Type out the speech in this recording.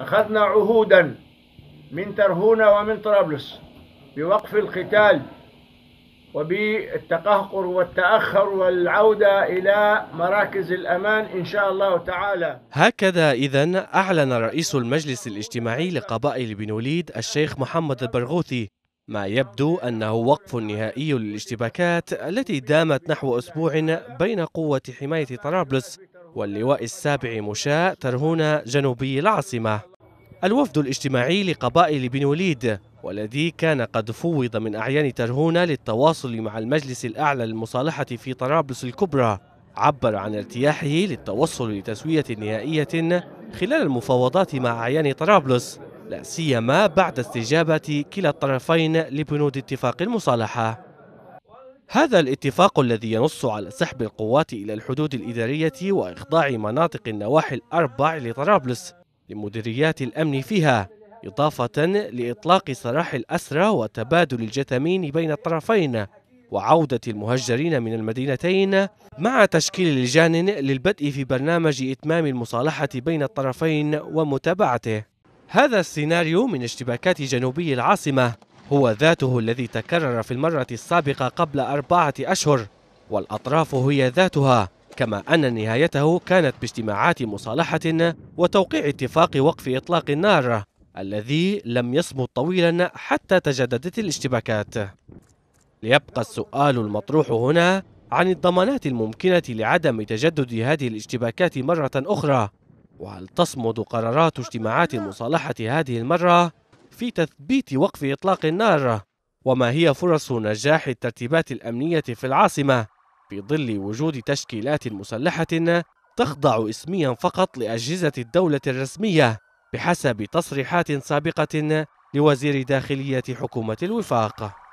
أخذنا عهودا من ترهونة ومن طرابلس بوقف القتال وبالتقهقر والتأخر والعودة إلى مراكز الأمان إن شاء الله تعالى هكذا إذا أعلن رئيس المجلس الاجتماعي لقبائل بن وليد الشيخ محمد البرغوثي ما يبدو أنه وقف نهائي للاشتباكات التي دامت نحو أسبوع بين قوة حماية طرابلس واللواء السابع مشاء ترهون جنوبي العاصمة الوفد الاجتماعي لقبائل بن وليد والذي كان قد فوض من أعيان ترهونة للتواصل مع المجلس الأعلى للمصالحة في طرابلس الكبرى عبر عن ارتياحه للتوصل لتسوية نهائية خلال المفاوضات مع أعيان طرابلس لا سيما بعد استجابة كلا الطرفين لبنود اتفاق المصالحة هذا الاتفاق الذي ينص على سحب القوات إلى الحدود الإدارية وإخضاع مناطق النواحي الأربع لطرابلس لمديريات الأمن فيها إضافة لإطلاق سراح الأسرى وتبادل الجثمين بين الطرفين وعودة المهجرين من المدينتين مع تشكيل لجان للبدء في برنامج إتمام المصالحة بين الطرفين ومتابعته هذا السيناريو من اشتباكات جنوبي العاصمة هو ذاته الذي تكرر في المرة السابقة قبل أربعة أشهر والأطراف هي ذاتها كما أن نهايته كانت باجتماعات مصالحة وتوقيع اتفاق وقف إطلاق النار الذي لم يصمد طويلا حتى تجددت الاشتباكات ليبقى السؤال المطروح هنا عن الضمانات الممكنة لعدم تجدد هذه الاشتباكات مرة أخرى وهل تصمد قرارات اجتماعات المصالحة هذه المرة في تثبيت وقف إطلاق النار وما هي فرص نجاح الترتيبات الأمنية في العاصمة في ظل وجود تشكيلات مسلحة تخضع اسميا فقط لأجهزة الدولة الرسمية بحسب تصريحات سابقة لوزير داخلية حكومة الوفاق